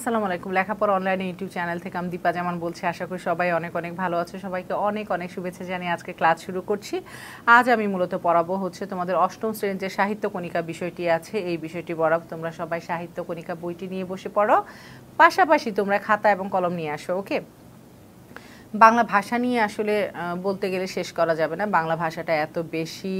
আসসালামু আলাইকুম লেখাপড়া অনলাইন ইউটিউব চ্যানেল থেকে আমি দীপা জামান বলছি আশা করি সবাই অনেক অনেক ভালো আছে সবাইকে অনেক অনেক শুভেচ্ছা জানিয়ে আজকে ক্লাস শুরু করছি আজ আমি মূলত পড়াবো হচ্ছে তোমাদের অষ্টম শ্রেণীর যে সাহিত্য কণিকা বিষয়টি আছে এই বিষয়টি পড়াবো তোমরা সবাই সাহিত্য কণিকা বইটি নিয়ে বসে পড়ো পাশাপাশি তোমরা খাতা এবং কলম নিয়ে আসো ওকে বাংলা ভাষা নিয়ে আসলে বলতে গেলে শেষ করা যাবে না বাংলা ভাষাটা এত বেশি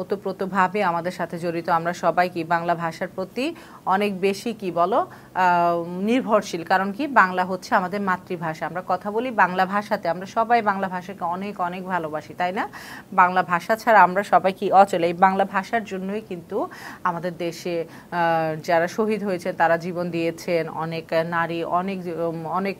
ওতপ্রোতভাবে আমাদের সাথে জড়িত আমরা সবাই কি বাংলা ভাষার প্রতি অনেক বেশি কি বলো নির্ভরশীল কারণ কি বাংলা হচ্ছে আমাদের মাতৃভাষা আমরা কথা বলি বাংলা ভাষাতে আমরা সবাই বাংলা ভাষাকে অনেক অনেক ভালোবাসি তাই না বাংলা ভাষা ছাড়া আমরা সবাই কি অচলে এই বাংলা ভাষার জন্যই কিন্তু আমাদের দেশে যারা শহীদ হয়েছে তারা জীবন দিয়েছেন অনেক নারী অনেক অনেক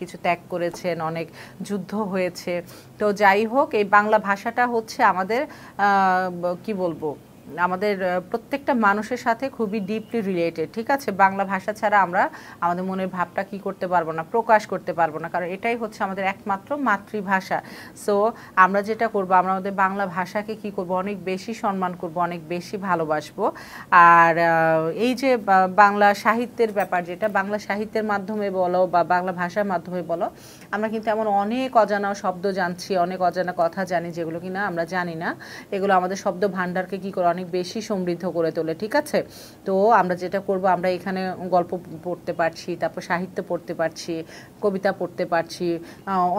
কিছু ত্যাগ করেছেন অনেক যুদ্ধ হয়েছে তো যাই হোক এই বাংলা ভাষাটা হচ্ছে আমাদের কি বলবো আমাদের প্রত্যেকটা মানুষের সাথে খুবই ডিপলি রিলেটেড ঠিক আছে বাংলা ভাষা ছাড়া আমরা আমাদের মনের ভাবটা কি করতে পারবো না প্রকাশ করতে পারবো না কারণ এটাই হচ্ছে আমাদের একমাত্র মাতৃভাষা সো আমরা যেটা করব আমরা আমাদের বাংলা ভাষাকে কি করব অনেক বেশি সম্মান করব অনেক বেশি ভালোবাসবো আর এই যে বাংলা সাহিত্যের ব্যাপার যেটা বাংলা সাহিত্যের মাধ্যমে বলো বা বাংলা ভাষার মাধ্যমে বলো আমরা কিন্তু এমন অনেক অজানা শব্দ জানছি অনেক অজানা কথা জানি যেগুলো কিনা আমরা জানি না এগুলো আমাদের শব্দ ভাণ্ডারকে কী করে অনেক বেশি সমৃদ্ধ করে তোলে ঠিক আছে তো আমরা যেটা করব আমরা এখানে গল্প পড়তে পারছি তারপর সাহিত্য পড়তে পারছি কবিতা পড়তে পারছি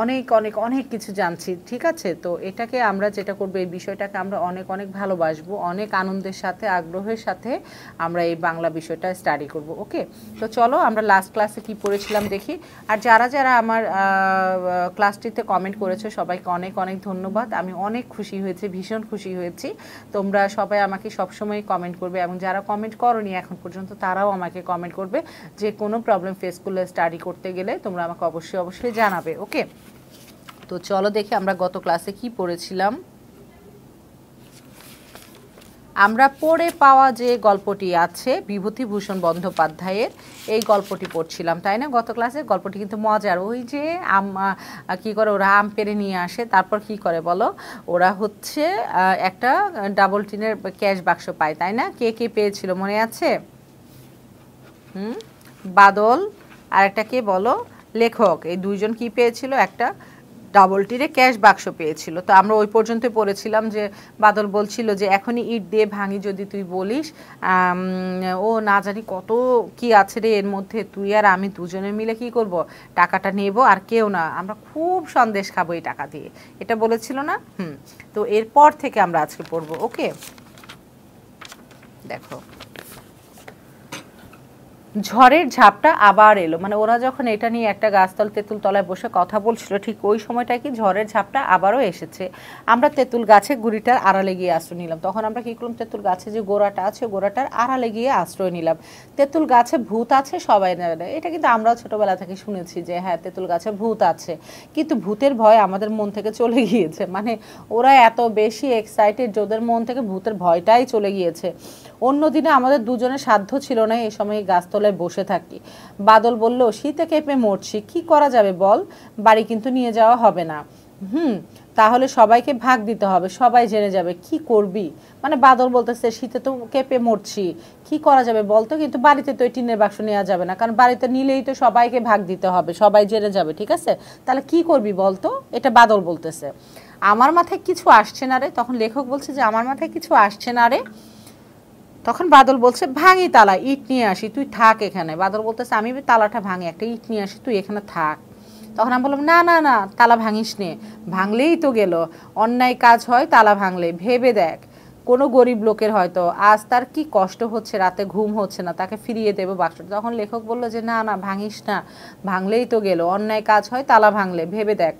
অনেক অনেক অনেক কিছু জানছি ঠিক আছে তো এটাকে আমরা যেটা করবো এই বিষয়টাকে আমরা অনেক অনেক ভালোবাসবো অনেক আনন্দের সাথে আগ্রহের সাথে আমরা এই বাংলা বিষয়টা স্টাডি করব ওকে তো চলো আমরা লাস্ট ক্লাসে কি পড়েছিলাম দেখি আর যারা যারা আমার ক্লাসটিতে কমেন্ট করেছো সবাইকে অনেক অনেক ধন্যবাদ আমি অনেক খুশি হয়েছি ভীষণ খুশি হয়েছি তোমরা সবাই আমাকে সবসময় কমেন্ট করবে এবং যারা কমেন্ট করনি এখন পর্যন্ত তারাও আমাকে কমেন্ট করবে যে কোনো প্রবলেম ফেস করলে স্টাডি করতে গেলে তোমরা আমাকে অবশ্যই অবশ্যই জানাবে ওকে তো চলো দেখে আমরা গত ক্লাসে কি পড়েছিলাম আমরা পড়ে পাওয়া যে গল্পটি আছে বিভূতিভূষণ বন্দ্যোপাধ্যায়ের এই গল্পটি পড়ছিলাম তাই না গত ক্লাসে গল্পটি কিন্তু মজার ওই যে আম কী করে ওরা আম পেরে নিয়ে আসে তারপর কি করে বলো ওরা হচ্ছে একটা ডাবল টিনের ক্যাশ বাক্স পায় তাই না কে কে পেয়েছিল মনে আছে হুম বাদল আর একটা কে বলো লেখক এই দুইজন কি পেয়েছিল একটা ডাবল টিরে ক্যাশ বাক্স পেয়েছিল তো আমরা ওই পর্যন্ত পড়েছিলাম যে বাদল বলছিল যে এখনই ইট দিয়ে ভাঙি যদি তুই বলিস ও না জানি কত কি আছে রে এর মধ্যে তুই আর আমি দুজনে মিলে কি করব টাকাটা নেব আর কেউ না আমরা খুব সন্দেশ খাবো এই টাকা দিয়ে এটা বলেছিল না হুম তো এরপর থেকে আমরা আজকে পড়বো ওকে দেখো ঝড়ের ঝাপটা আবার এলো মানে ওরা যখন এটা নিয়ে একটা গাছতল তেঁতুল তলায় বসে কথা বলছিল ঠিক ওই সময়টা কি ঝড়ের ঝাপটা আবারও এসেছে আমরা তেঁতুল গাছে গুড়িটার আড়ালে গিয়ে আশ্রয় নিলাম তখন আমরা কী করলাম তেঁতুল গাছে যে গোড়াটা আছে গোড়াটার আড়ালে গিয়ে আশ্রয় নিলাম তেঁতুল গাছে ভূত আছে সবাই জানে এটা কিন্তু আমরাও ছোটোবেলা থেকে শুনেছি যে হ্যাঁ তেঁতুল গাছে ভূত আছে কিন্তু ভূতের ভয় আমাদের মন থেকে চলে গিয়েছে মানে ওরা এত বেশি এক্সাইটেড যে ওদের মন থেকে ভূতের ভয়টাই চলে গিয়েছে অন্য দিনে আমাদের দুজনের সাধ্য ছিল না এই সময় গাছতলায় বসে থাকি বাদল বলল শীতে কেঁপে মরছি কি করা যাবে বল বাড়ি কিন্তু নিয়ে যাওয়া হবে না হুম তাহলে সবাইকে ভাগ দিতে হবে সবাই জেনে যাবে কি করবি মানে বাদল বলতেছে শীতে তো কেঁপে মরছি কি করা যাবে বলতো কিন্তু বাড়িতে তো টিনের বাক্স নেওয়া যাবে না কারণ বাড়িতে নিলেই তো সবাইকে ভাগ দিতে হবে সবাই জেনে যাবে ঠিক আছে তাহলে কি করবি বলতো এটা বাদল বলতেছে আমার মাথায় কিছু আসছে না রে তখন লেখক বলছে যে আমার মাথায় কিছু আসছে না রে তখন বাদল বলছে ভাঙি তালা ইট নিয়ে আসি তুই থাক এখানে বাদল বলতেছে আমি তালাটা ভাঙি একটা ইট নিয়ে আসি তুই এখানে থাক তখন আমি বললাম না না না তালা ভাঙিস নে ভাঙলেই তো গেল অন্যায় কাজ হয় তালা ভাঙলে ভেবে দেখ কোনো গরিব লোকের হয়তো আজ তার কি কষ্ট হচ্ছে রাতে ঘুম হচ্ছে না তাকে ফিরিয়ে দেবো বাক্সটা তখন লেখক বললো যে না না ভাঙিস না ভাঙলেই তো গেল অন্যায় কাজ হয় তালা ভাঙলে ভেবে দেখ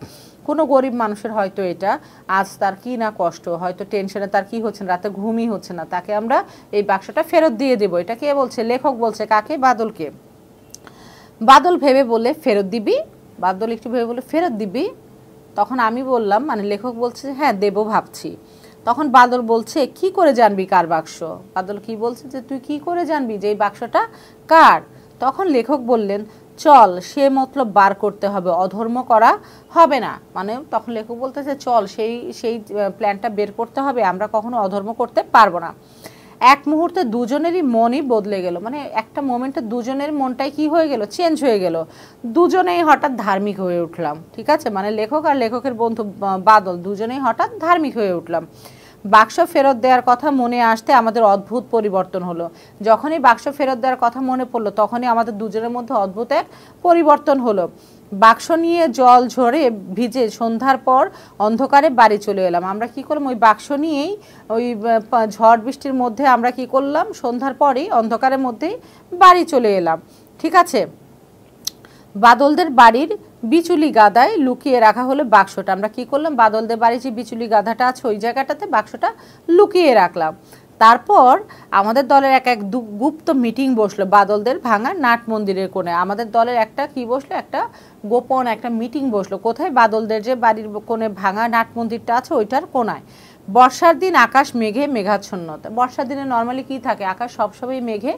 কোনো গরিব মানুষের হয়তো এটা আজ তার কি না কষ্ট হয়তো টেনশনে তার কি হচ্ছে না রাতে ঘুমই হচ্ছে না তাকে আমরা এই বাক্সটা ফেরত দিয়ে দেবো এটা কে বলছে লেখক বলছে কাকে বাদলকে বাদল ভেবে বলে ফেরত দিবি বাদল একটু ভেবে বলে ফেরত দিবি তখন আমি বললাম মানে লেখক বলছে হ্যাঁ দেব ভাবছি তখন বাদল বলছে কি করে জানবি কার বাক্স বাদল কি বলছে যে তুই কি করে জানবি যে এই বাক্সটা কার তখন লেখক বললেন চল সে মতলব বার করতে হবে অধর্ম করা হবে না মানে তখন লেখক বলতেছে চল সেই সেই প্ল্যানটা বের করতে হবে আমরা কখনো অধর্ম করতে পারবো না এক মুহূর্তে দুজনেরই মনই বদলে গেল মানে একটা মোমেন্টে দুজনের মনটাই কি হয়ে গেল চেঞ্জ হয়ে গেল দুজনেই হঠাৎ ধার্মিক হয়ে উঠলাম ঠিক আছে মানে লেখক আর লেখকের বন্ধু বাদল দুজনেই হঠাৎ ধার্মিক হয়ে উঠলাম বাক্স ফেরত দেওয়ার কথা মনে আসতে আমাদের অদ্ভুত পরিবর্তন হলো যখনই বাক্স ফেরত দেওয়ার কথা মনে পড়লো তখনই আমাদের দুজনের মধ্যে অদ্ভুত এক পরিবর্তন হলো বাক্স নিয়ে জল ঝরে ভিজে সন্ধ্যার পর অন্ধকারে বাড়ি চলে এলাম আমরা কি করলাম ওই বাক্স নিয়েই ওই ঝড় বৃষ্টির মধ্যে আমরা কি করলাম সন্ধ্যার পরেই অন্ধকারের মধ্যেই বাড়ি চলে এলাম ঠিক আছে বাদলদের বাড়ির বিচুলি গাদায় লুকিয়ে রাখা হলো বাক্সটা আমরা কি করলাম বাদল দে বাড়ি যে বিচুলি গাধাটা আছে ওই জায়গাটাতে বাক্সটা লুকিয়ে রাখলাম তারপর আমাদের দলের এক এক গুপ্ত মিটিং বসলো বাদলদের ভাঙা নাট মন্দিরের কোণে আমাদের দলের একটা কি বসলো একটা গোপন একটা মিটিং বসলো কোথায় বাদলদের যে বাড়ির কোণে ভাঙা নাট মন্দিরটা আছে ওইটার কোনায় বর্ষার দিন আকাশ মেঘে মেঘাচ্ছন্নতা বর্ষার দিনে নর্মালি কি থাকে আকাশ সবসময় মেঘে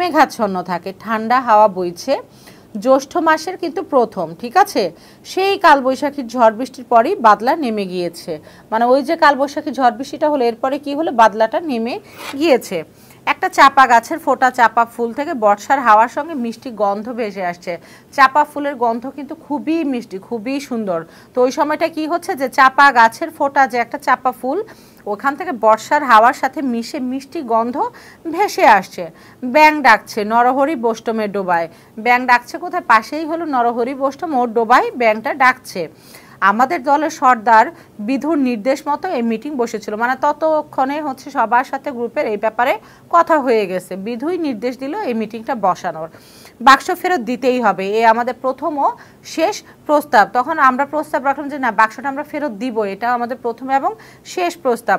মেঘাচ্ছন্ন থাকে ঠান্ডা হাওয়া বইছে জ্যৈষ্ঠ মাসের কিন্তু প্রথম ঠিক আছে সেই কালবৈশাখীর ঝড় বৃষ্টির পরেই বাদলা নেমে গিয়েছে মানে ওই যে কালবৈশাখী ঝড় বৃষ্টিটা হলো এরপরে কি হলো বাদলাটা নেমে গিয়েছে একটা চাপা গাছের ফোটা চাপা ফুল থেকে বর্ষার হাওয়ার সঙ্গে মিষ্টি গন্ধ ভেসে আসছে চাপা ফুলের গন্ধ কিন্তু খুবই মিষ্টি খুবই সুন্দর তো ওই সময়টা কি হচ্ছে যে চাপা গাছের ফোটা যে একটা চাপা ফুল ওখান থেকে বর্ষার হাওয়ার সাথে মিশে মিষ্টি গন্ধ ভেসে আসছে ব্যাং ডাকছে নরহরি বোষ্টমের ডোবায় ব্যাং ডাকছে কোথায় পাশেই হলো নরহরি বোষ্টম ওর ডোবায় ব্যাংটা ডাকছে আমাদের দলের সর্দার বিধুর নির্দেশ মতো এই মিটিং বসেছিল মানে ততক্ষণে হচ্ছে সবার সাথে গ্রুপের এই ব্যাপারে কথা হয়ে গেছে বিধুই নির্দেশ দিল এই মিটিংটা বসানোর বাক্স ফেরত দিতেই হবে এ আমাদের প্রথম ও শেষ প্রস্তাব তখন আমরা প্রস্তাব রাখলাম যে না বাক্সটা আমরা ফেরত দিব এটা আমাদের প্রথম এবং শেষ প্রস্তাব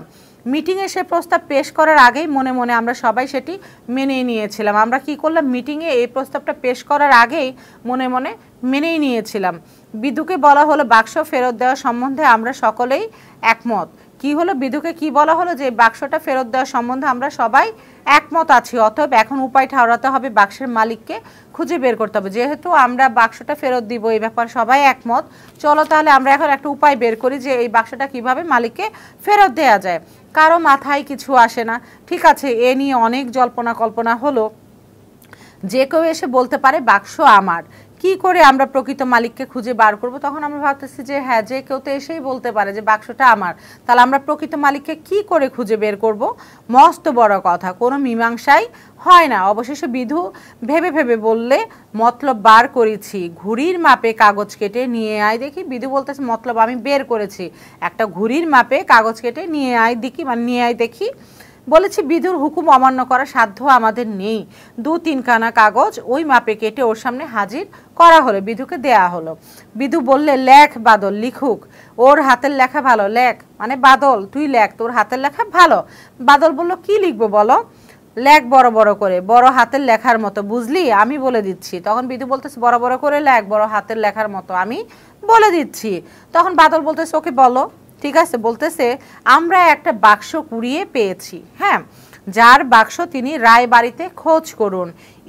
মিটিংয়ে সে প্রস্তাব পেশ করার আগেই মনে মনে আমরা সবাই সেটি মেনে নিয়েছিলাম আমরা কি করলাম মিটিংয়ে এই প্রস্তাবটা পেশ করার আগেই মনে মনে মেনেই নিয়েছিলাম বিদুকে বলা হলো বাক্স ফেরত দেওয়া সম্বন্ধে আমরা সকলেই একমত কি হলো বিধুকে কি বলা হলো যে বাক্সটা ফেরত দেওয়া সম্বন্ধে আমরা সবাই একমত আছি অতএব এখন উপায় ঠাউরাতে হবে বাক্সের মালিককে খুঁজে বের করতে হবে যেহেতু আমরা বাক্সটা ফেরত দিব এই ব্যাপার সবাই একমত চলো তাহলে আমরা এখন একটা উপায় বের করি যে এই বাক্সটা কিভাবে মালিককে ফেরত দেয়া যায় কারো মাথায় কিছু আসে না ঠিক আছে এ নিয়ে অনেক জল্পনা কল্পনা হলো যে কেউ এসে বলতে পারে বাক্স আমার কি করে আমরা প্রকৃত মালিককে খুঁজে বার করব তখন আমরা ভাবতেছি যে হ্যাঁ যে কেউ তো এসেই বলতে পারে যে বাক্সটা আমার তাহলে আমরা প্রকৃত মালিককে কি করে খুঁজে বের করব মস্ত বড় কথা কোনো মীমাংসাই হয় না অবশেষে বিধু ভেবে ভেবে বললে মতলব বার করেছি ঘুড়ির মাপে কাগজ কেটে নিয়ে আয় দেখি বিধু বলতেছে মতলব আমি বের করেছি একটা ঘুড়ির মাপে কাগজ কেটে নিয়ে আয় দেখি মানে নিয়ে আয় দেখি বলেছি বিধুর হুকুম অমান্য করা সাধ্য আমাদের নেই দু তিনখানা কাগজ ওই মাপে কেটে ওর সামনে হাজির করা হলো বিধুকে দেয়া হলো বিধু বললে লেখ বাদল লিখুক ওর হাতের লেখা ভালো লেখ মানে বাদল তুই লেখ তোর হাতের লেখা ভালো বাদল বলল কি লিখবো বলো লেখ বড় বড় করে বড় হাতের লেখার মতো বুঝলি আমি বলে দিচ্ছি তখন বিধু বলতেছে বড় বড় করে লেখ বড় হাতের লেখার মতো আমি বলে দিচ্ছি তখন বাদল বলতেছে ওকে বলো ঠিক আছে বলতেছে আমরা একটা বাক্স কুড়িয়ে পেয়েছি হ্যাঁ যার বাক্স তিনি রায় বাড়িতে খোঁজ করুন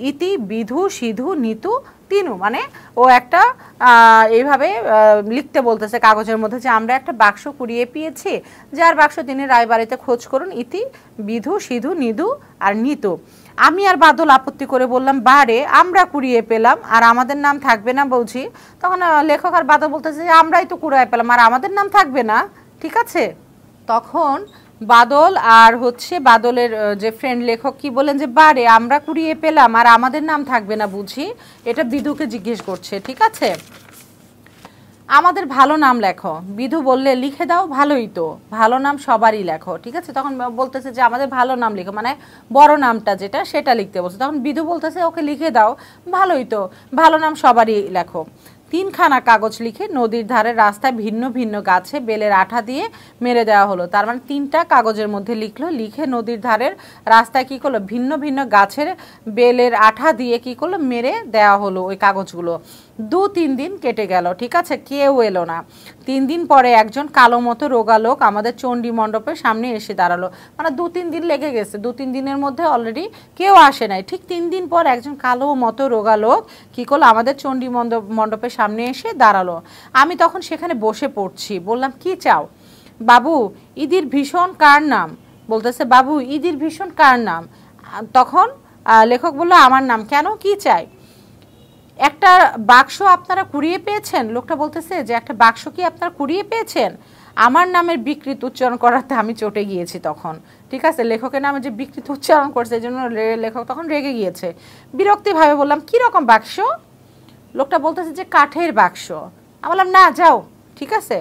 ইতি বিধু সিধু নিতু তিনু মানে ও একটা এইভাবে লিখতে বলতেছে কাগজের মধ্যে যে আমরা একটা বাক্স কুড়িয়ে পেয়েছি যার বাক্স তিনি রায়বাড়িতে খোঁজ করুন ইতি বিধু সিধু নিধু আর নিতু আমি আর বাদল আপত্তি করে বললাম বারে আমরা কুড়িয়ে পেলাম আর আমাদের নাম থাকবে না বলছি তখন লেখক আর বাদল বলতেছে যে আমরাই তো কুড়ায় পেলাম আর আমাদের নাম থাকবে না ঠিক আছে তখন বাদল আর হচ্ছে বাদলের যে ফ্রেন্ড লেখক কি বলেন যে বারে আমরা কুড়িয়ে পেলাম আর আমাদের নাম থাকবে না বুঝি এটা বিধুকে জিজ্ঞেস করছে ঠিক আছে আমাদের ভালো নাম লেখো বিধু বললে লিখে দাও ভালোই তো ভালো নাম সবারই লেখো ঠিক আছে তখন বলতেছে যে আমাদের ভালো নাম লেখো মানে বড় নামটা যেটা সেটা লিখতে বলছে তখন বিধু বলতেছে ওকে লিখে দাও ভালোই তো ভালো নাম সবারই লেখো তিনখানা কাগজ লিখে নদীর ধারে রাস্তায় ভিন্ন ভিন্ন গাছে বেলের আঠা দিয়ে মেরে দেওয়া হলো তার মানে তিনটা কাগজের মধ্যে লিখলো লিখে নদীর ধারের রাস্তায় কী করলো ভিন্ন ভিন্ন গাছের বেলের আঠা দিয়ে কী করলো মেরে দেওয়া হলো ওই কাগজগুলো দু তিন দিন কেটে গেল ঠিক আছে কেউ এলো না তিন দিন পরে একজন কালো মতো রোগা লোক আমাদের চণ্ডী মণ্ডপের সামনে এসে দাঁড়ালো মানে দু তিন দিন লেগে গেছে দু তিন দিনের মধ্যে অলরেডি কেউ আসে নাই ঠিক তিন দিন পর একজন কালো মতো রোগা লোক কী করলো আমাদের চণ্ডী মণ্ডপ মণ্ডপের সামনে এসে দাঁড়ালো আমি তখন সেখানে বসে পড়ছি বললাম কি চাও বাবু ইদির ভীষণ কার নাম বলতেছে বাবু ইদির ভীষণ কার নাম তখন লেখক বললো আমার নাম কেন কি চাই একটা বাক্স আপনারা কুড়িয়ে পেয়েছেন লোকটা বলতেছে যে একটা বাক্স কি আপনারা কুড়িয়ে পেয়েছেন আমার নামের বিকৃত উচ্চারণ করাতে আমি চটে গিয়েছি তখন ঠিক আছে লেখকের নামে যে বিকৃত উচ্চারণ করছে এই জন্য লেখক তখন রেগে গিয়েছে বিরক্তিভাবে বললাম কি রকম বাক্স লোকটা বলতেছে যে কাঠের বাক্স আমি বললাম না যাও ঠিক আছে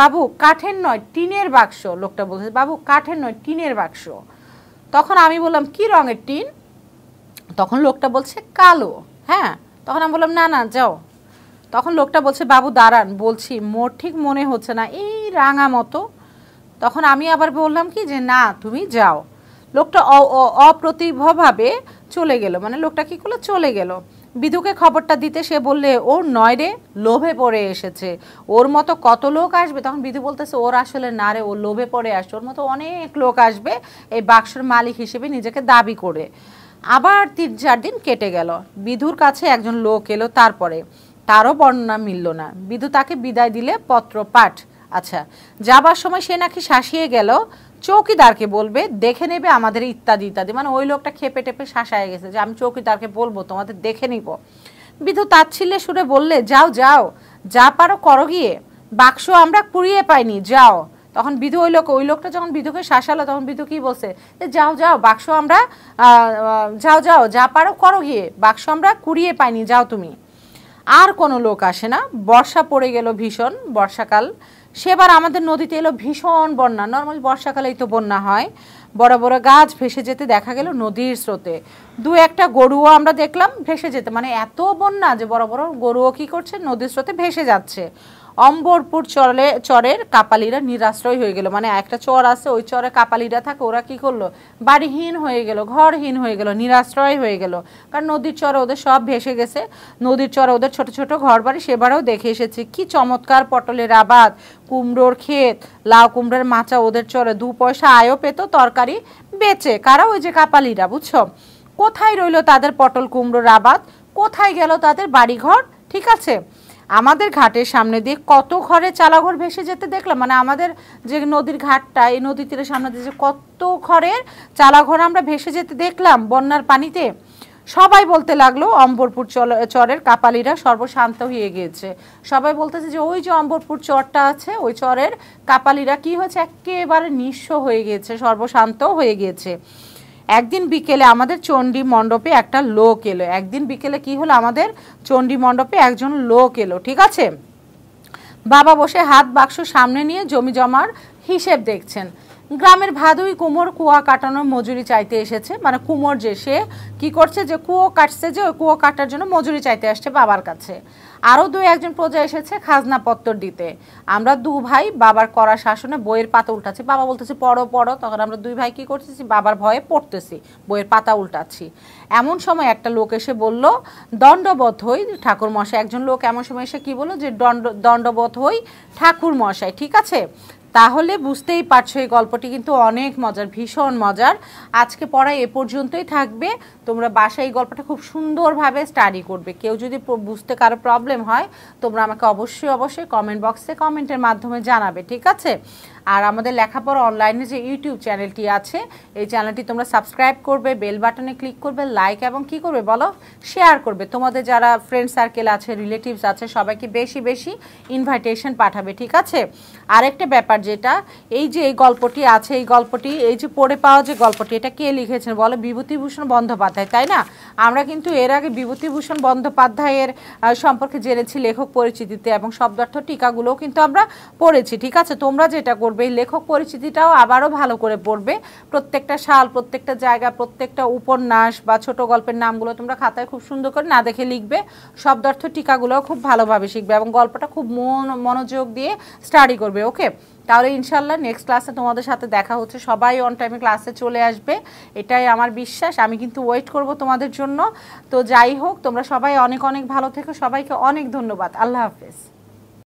বাবু কাঠের নয় টিনের বাক্স লোকটা বলতেছে বাবু কাঠের নয় টিনের বাক্স তখন আমি বললাম কি রঙের টিন তখন লোকটা বলছে কালো হ্যাঁ তখন আমি বললাম না না যাও তখন লোকটা বলছে বাবু দাঁড়ান বলছি মোর ঠিক মনে হচ্ছে না এই রাঙা মতো তখন আমি আবার বললাম কি যে না তুমি যাও লোকটা অপ্রতিভভাবে চলে গেল মানে লোকটা কী করলো চলে গেল বিধুকে খবরটা দিতে সে বললে ওর নয় রে লোভে পড়ে এসেছে ওর মতো কত লোক আসবে তখন বিধু বলতেছে ওর আসলে না রে ও লোভে পড়ে আসছে ওর মতো অনেক লোক আসবে এই বাক্সর মালিক হিসেবে নিজেকে দাবি করে আবার তিন চার দিন কেটে গেল বিধুর কাছে একজন লোক এলো তারপরে তারও বর্ণনা মিলল না বিধু তাকে বিদায় দিলে পত্র পাঠ আচ্ছা যাবার সময় সে নাকি শাসিয়ে গেল চৌকিদারকে বলবে দেখে নেবে আমাদের ইত্যাদি ইত্যাদি মানে ওই লোকটা খেপে টেপে শাসায় গেছে যে আমি চৌকিদারকে বলবো তোমাদের দেখে নিব বিধু তাচ্ছিল্যে সুরে বললে যাও যাও যা পারো করো গিয়ে বাক্স আমরা পুড়িয়ে পাইনি যাও তখন বিধু ওই লোক ওই লোকটা যখন বিধুকে শাসালো তখন বিধু কি বলছে যে যাও যাও বাক্স আমরা যাও যাও যা পারো করো গিয়ে বাক্স আমরা কুড়িয়ে পাইনি যাও তুমি আর কোনো লোক আসে না বর্ষা পড়ে গেল ভীষণ বর্ষাকাল সেবার আমাদের নদীতে এলো ভীষণ বন্যা নর্মাল বর্ষাকালেই তো বন্যা হয় বড় বড় গাছ ভেসে যেতে দেখা গেল নদীর স্রোতে দু একটা গরুও আমরা দেখলাম ভেসে যেতে মানে এত বন্যা যে বড় বড় গরুও কি করছে নদীর স্রোতে ভেসে যাচ্ছে অম্বরপুর চরে চরের কাপালিরা নিরাশ্রয় হয়ে গেল মানে একটা চর আছে ওই চরে কাপালিরা থাকে ওরা কি করলো বাড়িহীন হয়ে গেল ঘরহীন হয়ে গেল নিরাশ্রয় হয়ে গেল কারণ নদীর চরে ওদের সব ভেসে গেছে নদীর চরে ওদের ছোট ছোট ঘর বাড়ি সেবারেও দেখে এসেছি কি চমৎকার পটলের আবাদ কুমড়োর ক্ষেত লাউ কুমড়োর মাচা ওদের চরে দু পয়সা আয়ও পেত তরকারি বেচে কারা ওই যে কাপালিরা বুঝছো কোথায় রইল তাদের পটল কুমড়োর আবাদ কোথায় গেল তাদের বাড়িঘর ঠিক আছে আমাদের ঘাটের সামনে দিয়ে কত ঘরে চালাঘর ভেসে যেতে দেখলাম মানে আমাদের যে নদীর ঘাটটা এই নদীর তীরের সামনে দিয়ে যে কত ঘরের চালাঘর আমরা ভেসে যেতে দেখলাম বন্যার পানিতে সবাই বলতে লাগলো অম্বরপুর চরের কাপালিরা সর্বশান্ত হয়ে গিয়েছে সবাই বলতেছে যে ওই যে অম্বরপুর চরটা আছে ওই চরের কাপালিরা কি হয়েছে একেবারে নিঃস্ব হয়ে গিয়েছে সর্বশান্ত হয়ে গিয়েছে একদিন বিকেলে আমাদের চণ্ডী মণ্ডপে একটা লোক এলো একদিন বিকেলে কি হলো আমাদের চণ্ডী মণ্ডপে একজন লোক এলো ঠিক আছে বাবা বসে হাত বাক্স সামনে নিয়ে জমি জমার হিসেব দেখছেন গ্রামের ভাদুই কুমোর কুয়া কাটানোর মজুরি চাইতে এসেছে মানে কুমোর যে সে কী করছে যে কুয়ো কাটছে যে ওই কুয়ো কাটার জন্য মজুরি চাইতে আসছে বাবার কাছে আরও দু একজন প্রজা এসেছে খাজনা পত্তর দিতে আমরা দু ভাই বাবার করা শাসনে বইয়ের পাতা উল্টাচ্ছি বাবা বলতেছি পড়ো পড়ো তখন আমরা দুই ভাই কী করতেছি বাবার ভয়ে পড়তেছি বইয়ের পাতা উল্টাচ্ছি এমন সময় একটা লোক এসে বলল দণ্ডবধ হই ঠাকুর মশাই একজন লোক এমন সময় এসে কি বললো যে দণ্ড দণ্ডবধ হই ঠাকুর মশাই ঠিক আছে তাহলে বুঝতেই পারছো এই গল্পটি কিন্তু অনেক মজার ভীষণ মজার আজকে পড়া এ পর্যন্তই থাকবে তোমরা বাসায় এই গল্পটা খুব সুন্দরভাবে স্টাডি করবে কেউ যদি বুঝতে কারো প্রবলেম হয় তোমরা আমাকে অবশ্যই অবশ্যই কমেন্ট বক্সে কমেন্টের মাধ্যমে জানাবে ঠিক আছে আর আমাদের লেখাপড়া অনলাইনে যে ইউটিউব চ্যানেলটি আছে এই চ্যানেলটি তোমরা সাবস্ক্রাইব করবে বেল বাটনে ক্লিক করবে লাইক এবং কি করবে বলো শেয়ার করবে তোমাদের যারা ফ্রেন্ড সার্কেল আছে রিলেটিভস আছে সবাইকে বেশি বেশি ইনভাইটেশন পাঠাবে ঠিক আছে আরেকটা ব্যাপার যেটা এই যে এই গল্পটি আছে এই গল্পটি এই যে পড়ে পাওয়া যে গল্পটি এটা কে লিখেছেন বলো বিভূতিভূষণ বন্দ্যোপাধ্যায় তাই না আমরা কিন্তু এর আগে বিভূতিভূষণ বন্দ্যোপাধ্যায়ের সম্পর্কে জেনেছি লেখক পরিচিতিতে এবং শব্দার্থ টিকাগুলোও কিন্তু আমরা পড়েছি ঠিক আছে তোমরা যেটা করবে পড়বে লেখক পরিচিতিটাও আবারও ভালো করে পড়বে প্রত্যেকটা সাল প্রত্যেকটা জায়গা প্রত্যেকটা উপন্যাস বা ছোট গল্পের নামগুলো তোমরা খাতায় খুব সুন্দর করে না দেখে লিখবে শব্দার্থ টিকাগুলোও খুব ভালোভাবে শিখবে এবং গল্পটা খুব মন মনোযোগ দিয়ে স্টাডি করবে ওকে তাহলে ইনশাল্লাহ নেক্সট ক্লাসে তোমাদের সাথে দেখা হচ্ছে সবাই অন টাইমে ক্লাসে চলে আসবে এটাই আমার বিশ্বাস আমি কিন্তু ওয়েট করব তোমাদের জন্য তো যাই হোক তোমরা সবাই অনেক অনেক ভালো থেকো সবাইকে অনেক ধন্যবাদ আল্লাহ হাফেজ